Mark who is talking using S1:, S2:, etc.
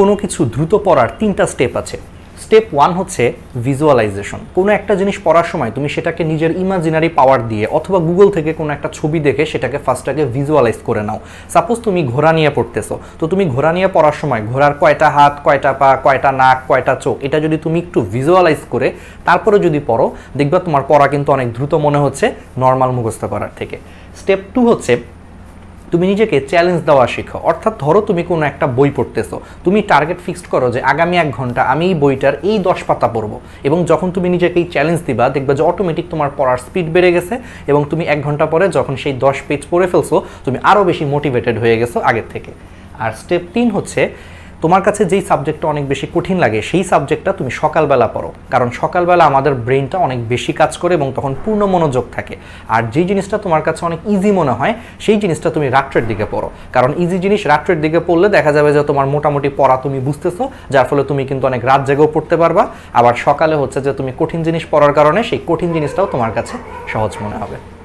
S1: কোনো কিছু দ্রুত পড়ার তিনটা স্টেপ আছে স্টেপ ওয়ান হচ্ছে ভিজুয়ালাইজেশন কোনো একটা জিনিস পড়ার সময় তুমি সেটাকে নিজের ইমাজিনারি পাওয়ার দিয়ে অথবা গুগল থেকে কোনো একটা ছবি দেখে সেটাকে ফার্স্টটাকে ভিজুয়ালাইজ করে নাও সাপোজ তুমি ঘোড়া নিয়ে পড়তেছো তো তুমি ঘোড়া নিয়ে পড়ার সময় ঘোড়ার কয়টা হাত কয়টা পা কয়টা নাক কয়টা চোখ এটা যদি তুমি একটু ভিজুয়ালাইজ করে তারপরে যদি পড়ো দেখবা তোমার পড়া কিন্তু অনেক দ্রুত মনে হচ্ছে নর্মাল মুখস্থ করার থেকে স্টেপ টু হচ্ছে তুমি নিজেকে চ্যালেঞ্জ দেওয়া শেখো অর্থাৎ ধরো তুমি কোনো একটা বই পড়তেছো তুমি টার্গেট ফিক্সড করো যে আগামী এক ঘন্টা আমি এই বইটার এই দশ পাতা পড়বো এবং যখন তুমি নিজেকে এই চ্যালেঞ্জ দিবা দেখবা যে অটোমেটিক তোমার পড়ার স্পিড বেড়ে গেছে এবং তুমি এক ঘন্টা পরে যখন সেই দশ পেজ পড়ে ফেলছো তুমি আরও বেশি মোটিভেটেড হয়ে গেছো আগের থেকে আর স্টেপ তিন হচ্ছে তোমার কাছে যেই সাবজেক্টটা অনেক বেশি কঠিন লাগে সেই সাবজেক্টটা তুমি সকালবেলা পড়ো কারণ সকালবেলা আমাদের ব্রেনটা অনেক বেশি কাজ করে এবং তখন পূর্ণ মনোযোগ থাকে আর যেই জিনিসটা তোমার কাছে অনেক ইজি মনে হয় সেই জিনিসটা তুমি রাত্রের দিকে পড়ো কারণ ইজি জিনিস রাত্রের দিকে পড়লে দেখা যাবে যে তোমার মোটামুটি পড়া তুমি বুঝতেছো যার ফলে তুমি কিন্তু অনেক রাত জেগেও পড়তে পারবা আবার সকালে হচ্ছে যে তুমি কঠিন জিনিস পড়ার কারণে সেই কঠিন জিনিসটাও তোমার কাছে সহজ মনে হবে